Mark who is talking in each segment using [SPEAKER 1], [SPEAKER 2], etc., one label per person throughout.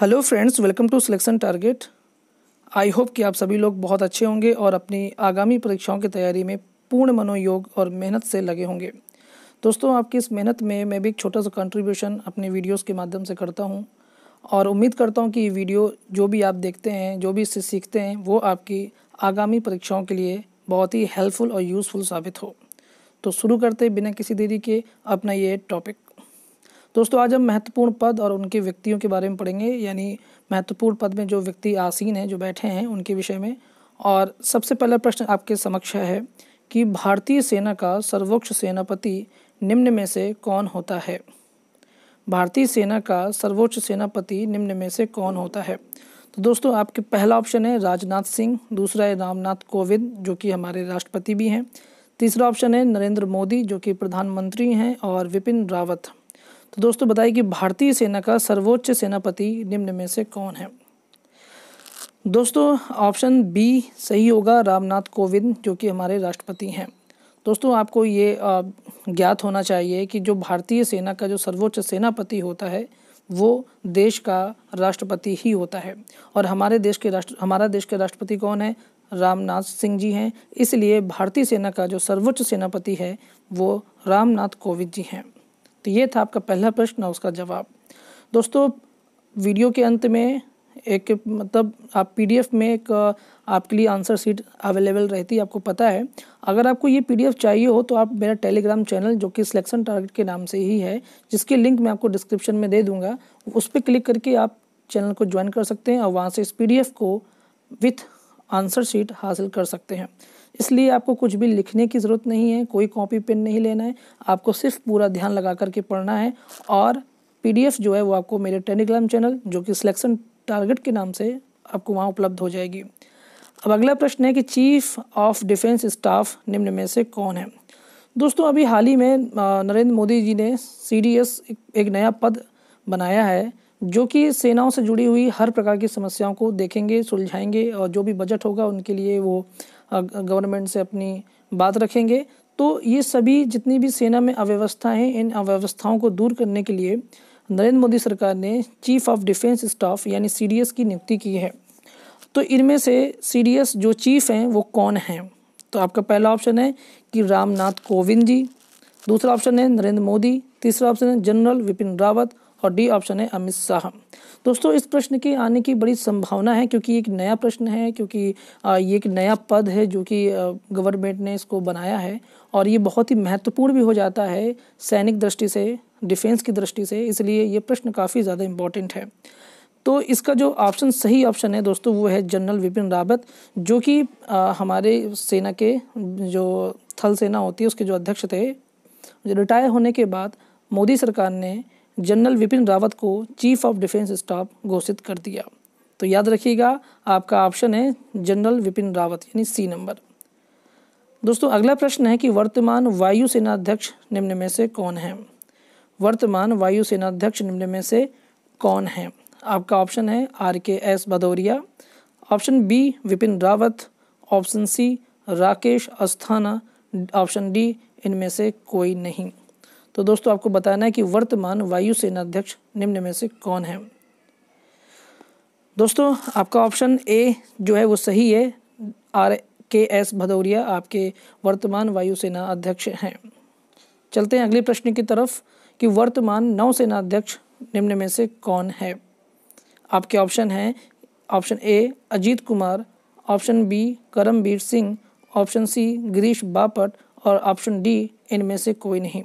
[SPEAKER 1] hello friends welcome to selection target I hope कि आप सभी लोग बहुत अच्छे होंगे और अपनी आगामी परीक्षाओं की तैयारी में पूर्ण मनोयोग और मेहनत से लगे होंगे दोस्तों आपकी इस मेहनत में मैं भी एक छोटा सा कंट्रीब्यूशन अपने वीडियोस के माध्यम से करता हूं और उम्मीद करता हूं कि ये वीडियो जो भी आप देखते हैं जो भी इससे सीखते हैं वो आपकी आगामी परीक्षाओं के लिए बहुत ही हेल्पफुल और यूज़फुल साबित हो तो शुरू करते बिना किसी देरी के अपना ये टॉपिक दोस्तों आज हम महत्वपूर्ण पद और उनके व्यक्तियों के बारे में पढ़ेंगे यानी महत्वपूर्ण पद में जो व्यक्ति आसीन हैं जो बैठे हैं उनके विषय में और सबसे पहला प्रश्न आपके समक्ष है कि भारतीय सेना का सर्वोच्च सेनापति निम्न में से कौन होता है भारतीय सेना का सर्वोच्च सेनापति निम्न में से कौन होता है तो दोस्तों आपके पहला ऑप्शन है राजनाथ सिंह दूसरा है रामनाथ कोविंद जो कि हमारे राष्ट्रपति भी हैं तीसरा ऑप्शन है नरेंद्र मोदी जो कि प्रधानमंत्री हैं और विपिन रावत तो दोस्तों बताइए कि भारतीय सेना का सर्वोच्च सेनापति निम्न में से कौन है दोस्तों ऑप्शन बी सही होगा रामनाथ कोविंद जो कि हमारे राष्ट्रपति हैं दोस्तों आपको ये ज्ञात होना चाहिए कि जो भारतीय सेना का जो सर्वोच्च सेनापति होता है वो देश का राष्ट्रपति ही होता है और हमारे देश के राष्ट्र हमारा देश के राष्ट्रपति कौन है रामनाथ सिंह जी हैं इसलिए भारतीय सेना का जो सर्वोच्च सेनापति है वो रामनाथ कोविंद जी हैं तो ये था आपका पहला प्रश्न और उसका जवाब दोस्तों वीडियो के अंत में एक मतलब आप पीडीएफ में एक आपके लिए आंसर सीट अवेलेबल रहती है आपको पता है अगर आपको ये पीडीएफ चाहिए हो तो आप मेरा टेलीग्राम चैनल जो कि सिलेक्शन टारगेट के नाम से ही है जिसकी लिंक मैं आपको डिस्क्रिप्शन में दे दूंगा उस पर क्लिक करके आप चैनल को ज्वाइन कर सकते हैं और वहाँ से इस पी को विथ आंसर शीट हासिल कर सकते हैं इसलिए आपको कुछ भी लिखने की ज़रूरत नहीं है कोई कॉपी पेन नहीं लेना है आपको सिर्फ पूरा ध्यान लगा करके पढ़ना है और पीडीएफ जो है वो आपको मेरे टेलीग्राम चैनल जो कि सिलेक्शन टारगेट के नाम से आपको वहाँ उपलब्ध हो जाएगी अब अगला प्रश्न है कि चीफ ऑफ डिफेंस स्टाफ निम्न में से कौन है दोस्तों अभी हाल ही में नरेंद्र मोदी जी ने सी एक, एक नया पद बनाया है जो कि सेनाओं से जुड़ी हुई हर प्रकार की समस्याओं को देखेंगे सुलझाएंगे और जो भी बजट होगा उनके लिए वो गवर्नमेंट से अपनी बात रखेंगे तो ये सभी जितनी भी सेना में अव्यवस्था हैं इन अव्यवस्थाओं को दूर करने के लिए नरेंद्र मोदी सरकार ने चीफ ऑफ डिफेंस स्टाफ यानी सी की नियुक्ति की है तो इनमें से सी जो चीफ हैं वो कौन हैं तो आपका पहला ऑप्शन है कि रामनाथ कोविंद जी दूसरा ऑप्शन है नरेंद्र मोदी तीसरा ऑप्शन है जनरल विपिन रावत और डी ऑप्शन है अमित शाह दोस्तों इस प्रश्न के आने की बड़ी संभावना है क्योंकि एक नया प्रश्न है क्योंकि ये एक नया पद है जो कि गवर्नमेंट ने इसको बनाया है और ये बहुत ही महत्वपूर्ण भी हो जाता है सैनिक दृष्टि से डिफेंस की दृष्टि से इसलिए ये प्रश्न काफ़ी ज़्यादा इम्पॉर्टेंट है तो इसका जो ऑप्शन सही ऑप्शन है दोस्तों वो है जनरल विपिन रावत जो कि हमारे सेना के जो थल सेना होती है उसके जो अध्यक्ष थे रिटायर होने के बाद मोदी सरकार ने जनरल विपिन रावत को चीफ ऑफ डिफेंस स्टाफ घोषित कर दिया तो याद रखिएगा आपका ऑप्शन है जनरल विपिन रावत यानी सी नंबर दोस्तों अगला प्रश्न है कि वर्तमान वायुसेना अध्यक्ष निम्न में से कौन है वर्तमान वायुसेना अध्यक्ष निम्न में से कौन है आपका ऑप्शन है R K S Bhadauria option B Vipin Rawat option C Rakesh Asthana option D इनमें से कोई नहीं तो दोस्तों आपको बताना है कि वर्तमान वायुसेना अध्यक्ष निम्न में से कौन है दोस्तों आपका ऑप्शन ए जो है वो सही है आर के एस भदौरिया आपके वर्तमान वायुसेना अध्यक्ष हैं चलते हैं अगले प्रश्न की तरफ कि वर्तमान नौसेना अध्यक्ष निम्न में से कौन है आपके ऑप्शन हैं option A Ajit Kumar option B Karamvir Singh option C Girish Bapat और ऑप्शन डी इनमें से कोई नहीं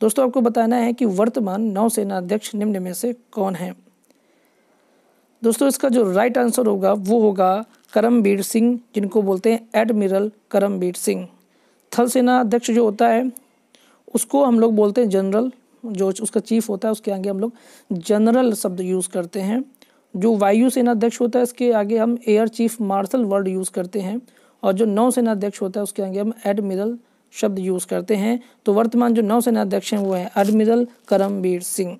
[SPEAKER 1] दोस्तों आपको बताना है कि वर्तमान नौसेना अध्यक्ष निम्न में से कौन है दोस्तों इसका जो राइट आंसर होगा वो होगा करमबीर सिंह जिनको बोलते हैं एडमिरल करमबीर सिंह थल सेना अध्यक्ष जो होता है उसको हम लोग बोलते हैं जनरल जो उसका चीफ होता है उसके आगे हम लोग जनरल शब्द यूज़ करते हैं जो वायु सेना अध्यक्ष होता है इसके आगे हम air chief marshal word use करते हैं और जो नौसेना अध्यक्ष होता है उसके आगे हम एडमिरल शब्द यूज़ करते हैं तो वर्तमान जो नौसेना अध्यक्ष हैं वो हैं एडमिरल करमवीर सिंह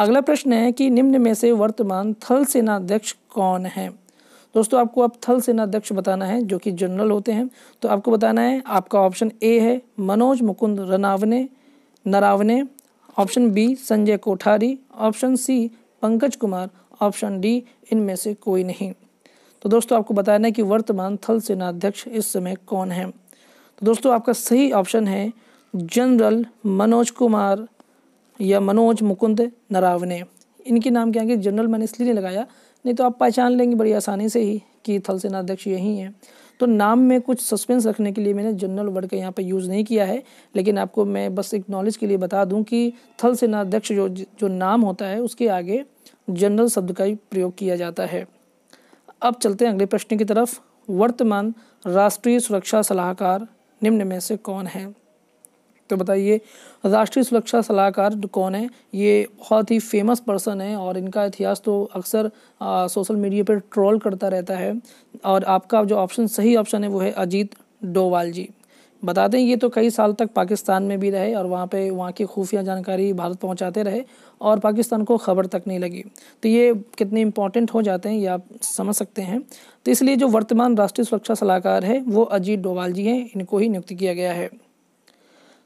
[SPEAKER 1] अगला प्रश्न है कि निम्न में से वर्तमान थल सेना अध्यक्ष कौन है दोस्तों आपको अब थल सेना अध्यक्ष बताना है जो कि जनरल होते हैं तो आपको बताना है आपका ऑप्शन ए है Manoj Mukund Ranawane Naravane option B Sanjay Kothari option C Pankaj Kumar option D इनमें से कोई नहीं तो दोस्तों आपको बताना है कि वर्तमान थल सेना अध्यक्ष इस समय कौन है तो दोस्तों आपका सही ऑप्शन है जनरल मनोज कुमार या मनोज मुकुंद नरावने इनके नाम के आगे जनरल मैंने इसलिए नहीं लगाया नहीं तो आप पहचान लेंगे बड़ी आसानी से ही कि थल सेनाध्यक्ष यही हैं तो नाम में कुछ सस्पेंस रखने के लिए मैंने जनरल वर्ड का यहाँ पर यूज़ नहीं किया है लेकिन आपको मैं बस एक नॉलेज के लिए बता दूँ कि थल सेना अध्यक्ष जो जो नाम होता है उसके आगे जनरल शब्द का ही प्रयोग किया जाता है अब चलते हैं अगले प्रश्न की तरफ वर्तमान राष्ट्रीय सुरक्षा सलाहकार निम्न में से कौन है तो बताइए राष्ट्रीय सुरक्षा सलाहकार कौन है ये बहुत ही फेमस पर्सन है और इनका इतिहास तो अक्सर सोशल मीडिया पर ट्रोल करता रहता है और आपका जो ऑप्शन सही ऑप्शन है वो है अजीत डोवाल जी बता दें ये तो कई साल तक पाकिस्तान में भी रहे और वहाँ पे वहाँ की खुफिया जानकारी भारत पहुँचाते रहे और पाकिस्तान को ख़बर तक नहीं लगी तो ये कितने इम्पॉर्टेंट हो जाते हैं ये आप समझ सकते हैं तो इसलिए जो वर्तमान राष्ट्रीय सुरक्षा सलाहकार है वो अजीत डोवाल जी हैं इनको ही नियुक्त किया गया है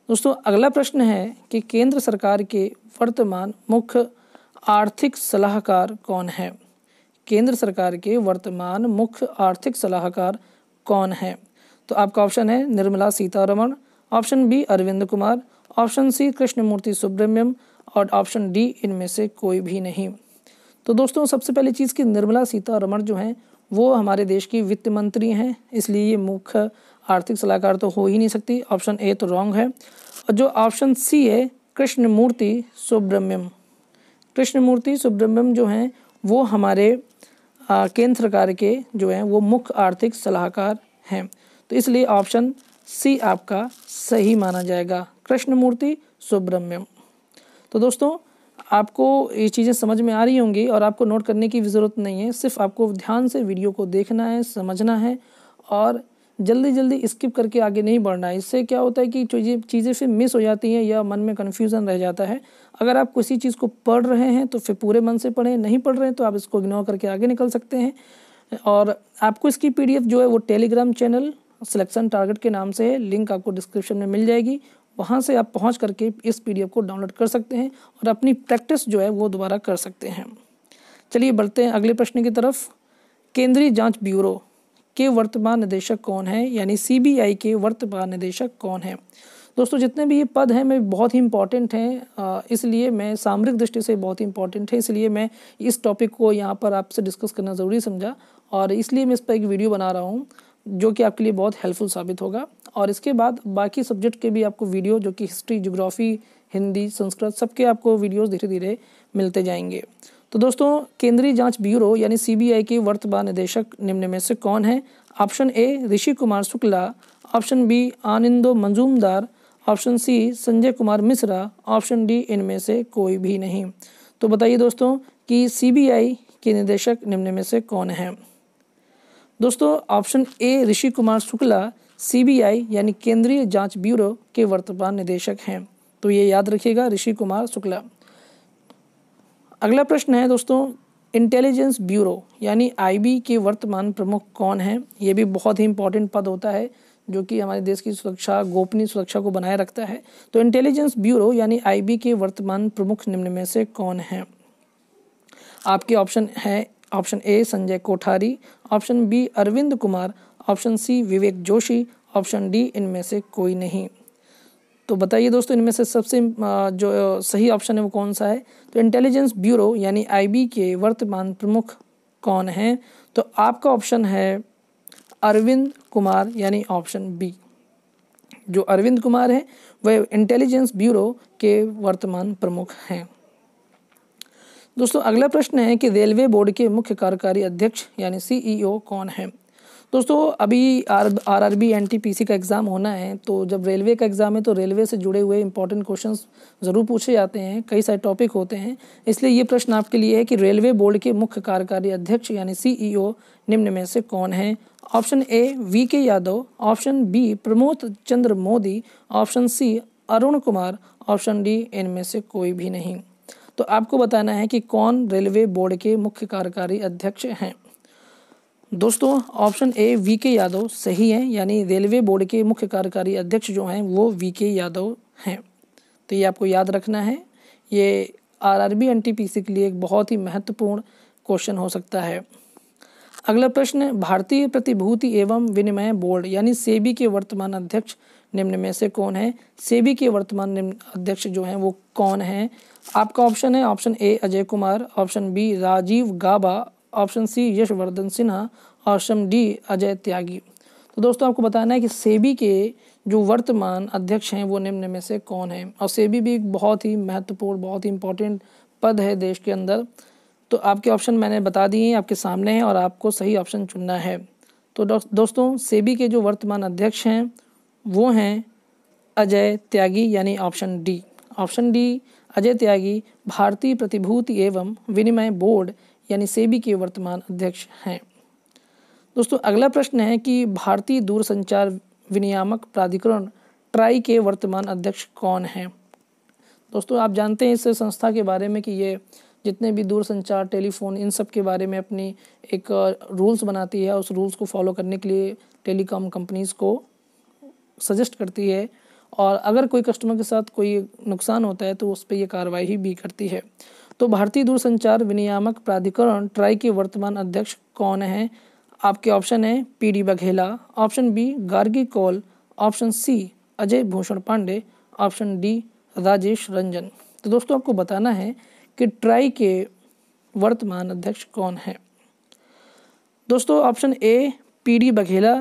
[SPEAKER 1] दोस्तों अगला प्रश्न है कि केंद्र सरकार के वर्तमान मुख्य आर्थिक सलाहकार कौन है केंद्र सरकार के वर्तमान मुख्य आर्थिक सलाहकार कौन है तो आपका ऑप्शन है Nirmala Sitharaman option B Arvind Kumar option C Krishnamurthy Subramanian और ऑप्शन डी इनमें से कोई भी नहीं तो दोस्तों सबसे पहली चीज़ कि निर्मला सीतारमण जो हैं वो हमारे देश की वित्त मंत्री हैं इसलिए ये मुख्य आर्थिक सलाहकार तो हो ही नहीं सकती ऑप्शन ए तो रॉन्ग है और जो ऑप्शन सी है कृष्णमूर्ति सुब्रमण्यम कृष्णमूर्ति सुब्रमण्यम जो हैं वो हमारे केंद्र सरकार के जो हैं वो मुख्य आर्थिक सलाहकार हैं तो इसलिए ऑप्शन सी आपका सही माना जाएगा कृष्णमूर्ति सुब्रम्यम तो दोस्तों आपको ये चीज़ें समझ में आ रही होंगी और आपको नोट करने की ज़रूरत नहीं है सिर्फ आपको ध्यान से वीडियो को देखना है समझना है और जल्दी जल्दी स्किप करके आगे नहीं बढ़ना है इससे क्या होता है कि ये चीज़ें फिर मिस हो जाती हैं या मन में कन्फ्यूज़न रह जाता है अगर आप किसी चीज़ को पढ़ रहे हैं तो फिर पूरे मन से पढ़ें नहीं पढ़ रहे हैं तो आप इसको इग्नोर करके आगे निकल सकते हैं और आपको इसकी पी जो है वो टेलीग्राम चैनल सिलेक्शन टारगेट के नाम से लिंक आपको डिस्क्रिप्शन में मिल जाएगी वहाँ से आप पहुँच करके इस पी को डाउनलोड कर सकते हैं और अपनी प्रैक्टिस जो है वो दोबारा कर सकते हैं चलिए बढ़ते हैं अगले प्रश्न की तरफ केंद्रीय जांच ब्यूरो के वर्तमान निदेशक कौन है यानी सीबीआई के वर्तमान निदेशक कौन है दोस्तों जितने भी ये पद हैं मैं बहुत ही इंपॉर्टेंट हैं इसलिए मैं सामरिक दृष्टि से बहुत ही इंपॉर्टेंट है इसलिए मैं इस टॉपिक को यहाँ पर आपसे डिस्कस करना ज़रूरी समझा और इसलिए मैं इस पर एक वीडियो बना रहा हूँ जो कि आपके लिए बहुत हेल्पफुल साबित होगा और इसके बाद बाकी सब्जेक्ट के भी आपको वीडियो जो कि हिस्ट्री जोग्राफ़ी हिंदी संस्कृत सबके आपको वीडियोस धीरे धीरे मिलते जाएंगे तो दोस्तों केंद्रीय जांच ब्यूरो यानी सीबीआई के वर्तमान निदेशक निम्न में से कौन है option A Rishi Kumar Shukla option B Anindo Majumdar option C Sanjay Kumar Mishra option D इनमें से कोई भी नहीं तो बताइए दोस्तों कि सी के निदेशक निम्न में से कौन है दोस्तों option A Rishi Kumar Shukla CBI यानी केंद्रीय जांच ब्यूरो के वर्तमान निदेशक हैं तो ये याद रखिएगा ऋषि कुमार शुक्ला अगला प्रश्न है दोस्तों इंटेलिजेंस ब्यूरो यानी आईबी के वर्तमान प्रमुख कौन हैं ये भी बहुत ही इंपॉर्टेंट पद होता है जो कि हमारे देश की सुरक्षा गोपनीय सुरक्षा को बनाए रखता है तो इंटेलिजेंस ब्यूरो यानी आईबी के वर्तमान प्रमुख निम्न में से कौन हैं आपके ऑप्शन है option A Sanjay Kothari option B Arvind Kumar option C Vivek Joshi option D इनमें से कोई नहीं तो बताइए दोस्तों इनमें से सबसे जो सही ऑप्शन है वो कौन सा है तो इंटेलिजेंस ब्यूरो यानी आईबी के वर्तमान प्रमुख कौन हैं तो आपका ऑप्शन है अरविंद कुमार यानी ऑप्शन बी जो अरविंद कुमार हैं वह इंटेलिजेंस ब्यूरो के वर्तमान प्रमुख हैं दोस्तों अगला प्रश्न है कि रेलवे बोर्ड के मुख्य कार्यकारी अध्यक्ष यानी सीईओ e कौन है दोस्तों अभी R R R B N T P C का एग्ज़ाम होना है तो जब रेलवे का एग्ज़ाम है तो रेलवे से जुड़े हुए इंपॉर्टेंट क्वेश्चन ज़रूर पूछे जाते हैं कई सारे टॉपिक होते हैं इसलिए ये प्रश्न आपके लिए है कि रेलवे बोर्ड के मुख्य कार्यकारी अध्यक्ष यानी सीईओ e निम्न में से कौन है option A V K Yadav option B Pramod Chandra Modi option C Arun Kumar option D इनमें से कोई भी नहीं तो आपको बताना है कि कौन रेलवे बोर्ड के मुख्य कार्यकारी अध्यक्ष हैं दोस्तों option A V K Yadav सही है यानी रेलवे बोर्ड के मुख्य कार्यकारी अध्यक्ष जो हैं वो वी के यादव हैं तो ये आपको याद रखना है ये आरआरबी एनटीपीसी के लिए एक बहुत ही महत्वपूर्ण क्वेश्चन हो सकता है अगला प्रश्न भारतीय प्रतिभूति एवं विनिमय बोर्ड यानी सेबी के वर्तमान अध्यक्ष निम्न में से कौन है सेबी के वर्तमान निम्न अध्यक्ष जो हैं वो कौन हैं आपका ऑप्शन है option A Ajay Kumar option B Rajeev Gaba option C Yashvardhan Sinha option D Ajay Tyagi तो दोस्तों आपको बताना है कि सेबी के जो वर्तमान अध्यक्ष हैं वो निम्न में से कौन हैं और सेबी भी एक बहुत ही महत्वपूर्ण बहुत ही इंपॉर्टेंट पद है देश के अंदर तो आपके ऑप्शन मैंने बता दिए हैं आपके सामने हैं और आपको सही ऑप्शन चुनना है तो दोस्तों सेबी के जो वर्तमान अध्यक्ष हैं वो हैं अजय त्यागी यानी option D option D Ajay Tyagi भारतीय प्रतिभूति एवं विनिमय बोर्ड यानी सेबी के वर्तमान अध्यक्ष हैं दोस्तों अगला प्रश्न है कि भारतीय दूरसंचार विनियामक प्राधिकरण ट्राई के वर्तमान अध्यक्ष कौन हैं दोस्तों आप जानते हैं इस संस्था के बारे में कि ये जितने भी दूरसंचार टेलीफोन इन सब के बारे में अपनी एक रूल्स बनाती है उस रूल्स को फॉलो करने के लिए टेलीकॉम कंपनीज़ को सजेस्ट करती है और अगर कोई कस्टमर के साथ कोई नुकसान होता है तो उस पर यह कार्रवाई भी करती है तो भारतीय दूरसंचार विनियामक प्राधिकरण ट्राई के वर्तमान अध्यक्ष कौन हैं आपके ऑप्शन है P D Baghela option B Gargi Kaul option C Ajay Bhushan Pandey option D Rajesh Ranjan तो दोस्तों आपको बताना है कि ट्राई के वर्तमान अध्यक्ष कौन हैं दोस्तों option A P D Baghela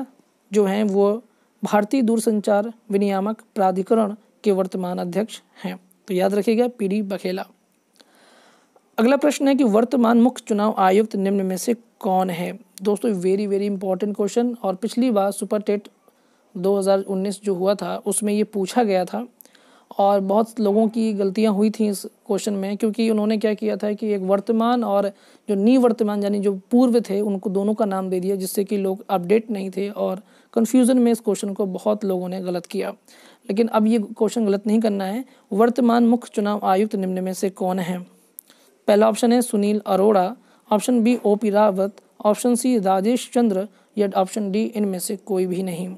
[SPEAKER 1] जो हैं वो भारतीय दूरसंचार विनियामक प्राधिकरण के वर्तमान अध्यक्ष हैं तो याद रखिएगा पी डी बघेला अगला प्रश्न है कि वर्तमान मुख्य चुनाव आयुक्त निम्न में से कौन है दोस्तों वेरी वेरी इंपॉर्टेंट क्वेश्चन और पिछली बार सुपर टेट 2019 जो हुआ था उसमें ये पूछा गया था और बहुत लोगों की गलतियां हुई थी इस क्वेश्चन में क्योंकि उन्होंने क्या किया था कि एक वर्तमान और जो निवर्तमान यानी जो पूर्व थे उनको दोनों का नाम दे दिया जिससे कि लोग अपडेट नहीं थे और कन्फ्यूज़न में इस क्वेश्चन को बहुत लोगों ने गलत किया लेकिन अब ये क्वेश्चन गलत नहीं करना है वर्तमान मुख्य चुनाव आयुक्त निम्न में से कौन है पहला ऑप्शन है Sunil Arora option B O P Rawat option C Rajesh Chandra या ऑप्शन डी इनमें से कोई भी नहीं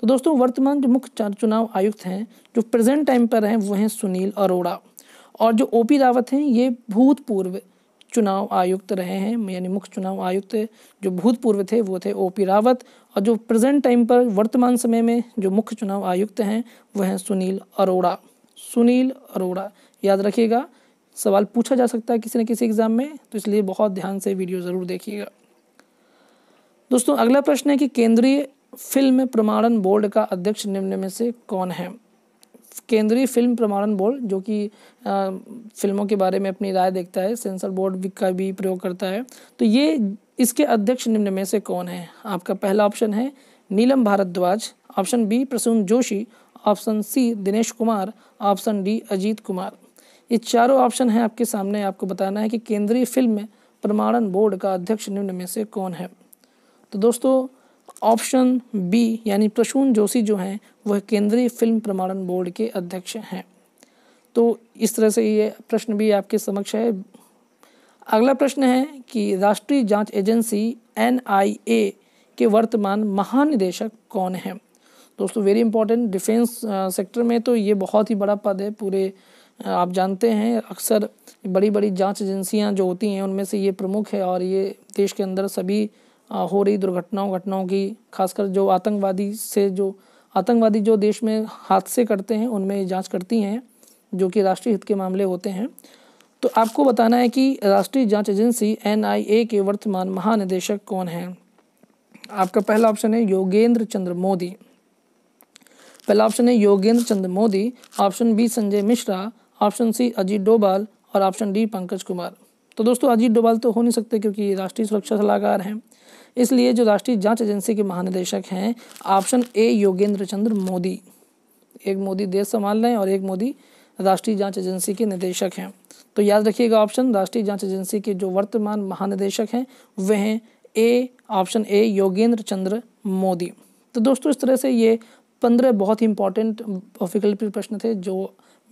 [SPEAKER 1] तो दोस्तों वर्तमान जो मुख्य चुनाव आयुक्त हैं जो प्रेजेंट टाइम पर हैं वो हैं सुनील अरोड़ा और जो ओ पी रावत हैं ये भूतपूर्व चुनाव आयुक्त रहे हैं यानी मुख्य चुनाव आयुक्त जो भूतपूर्व थे वो थे ओ पी रावत और जो प्रेजेंट टाइम पर वर्तमान समय में जो मुख्य चुनाव आयुक्त हैं वह हैं सुनील अरोड़ा सुनील अरोड़ा याद रखिएगा सवाल पूछा जा सकता है किसी न किसी एग्जाम में तो इसलिए बहुत ध्यान से वीडियो ज़रूर देखिएगा दोस्तों अगला प्रश्न है कि केंद्रीय फिल्म प्रमाणन बोर्ड का अध्यक्ष निम्न में से कौन है केंद्रीय फिल्म प्रमाणन बोर्ड जो कि फिल्मों के बारे में अपनी राय देखता है सेंसर बोर्ड का भी प्रयोग करता है तो ये इसके अध्यक्ष निम्न में से कौन है आपका पहला ऑप्शन है Neelam Bhardwaj option B Prasoon Joshi option C Dinesh Kumar option D Ajit Kumar ये चारों ऑप्शन हैं आपके सामने आपको बताना है कि केंद्रीय फिल्म प्रमाणन बोर्ड का अध्यक्ष निम्न में से कौन है तो दोस्तों ऑप्शन बी यानी प्रसून जोशी जो हैं वह केंद्रीय फिल्म प्रमाणन बोर्ड के अध्यक्ष हैं तो इस तरह से ये प्रश्न भी आपके समक्ष है अगला प्रश्न है कि राष्ट्रीय जांच एजेंसी एन के वर्तमान महानिदेशक कौन हैं दोस्तों वेरी इंपॉर्टेंट डिफेंस सेक्टर में तो ये बहुत ही बड़ा पद है पूरे आप जानते हैं अक्सर बड़ी बड़ी जांच एजेंसियां जो होती हैं उनमें से ये प्रमुख है और ये देश के अंदर सभी हो रही दुर्घटनाओं घटनाओं की खासकर जो आतंकवादी से जो आतंकवादी जो देश में हादसे करते हैं उनमें जांच करती हैं जो कि राष्ट्रीय हित के मामले होते हैं तो आपको बताना है कि राष्ट्रीय जांच एजेंसी एन के वर्तमान महानिदेशक कौन हैं आपका पहला ऑप्शन है योगेंद्र चंद्र मोदी पहला ऑप्शन है Yogendra Chandra Modi option B Sanjay Mishra option C Ajit Doval और ऑप्शन डी पंकज कुमार तो दोस्तों अजीत डोभाल तो हो नहीं सकते क्योंकि राष्ट्रीय सुरक्षा सलाहकार हैं इसलिए जो राष्ट्रीय जांच एजेंसी के महानिदेशक हैं ऑप्शन ए योगेंद्र चंद्र मोदी एक मोदी देश संभाल रहे हैं और एक मोदी राष्ट्रीय जांच एजेंसी के निदेशक हैं तो याद रखिएगा ऑप्शन राष्ट्रीय जांच एजेंसी के जो वर्तमान महानिदेशक हैं वे हैं A option A Yogendra Chandra Modi तो दोस्तों इस तरह से ये पंद्रह बहुत ही इंपॉर्टेंट डिफिकल्टी प्रश्न थे जो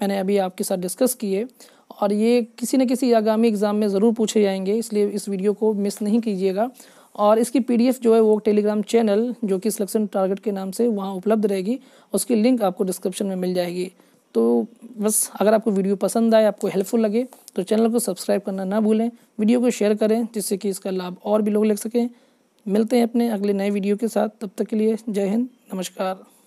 [SPEAKER 1] मैंने अभी आपके साथ डिस्कस किए और ये किसी न किसी आगामी एग्ज़ाम में ज़रूर पूछे जाएंगे इसलिए इस वीडियो को मिस नहीं कीजिएगा और इसकी पीडीएफ जो है वो टेलीग्राम चैनल जो कि सिलेक्शन टारगेट के नाम से वहाँ उपलब्ध रहेगी उसकी लिंक आपको डिस्क्रिप्शन में मिल जाएगी तो बस अगर आपको वीडियो पसंद आए आपको हेल्पफुल लगे तो चैनल को सब्सक्राइब करना ना भूलें वीडियो को शेयर करें जिससे कि इसका लाभ और भी लोग ले सकें मिलते हैं अपने अगले नए वीडियो के साथ तब तक के लिए जय हिंद नमस्कार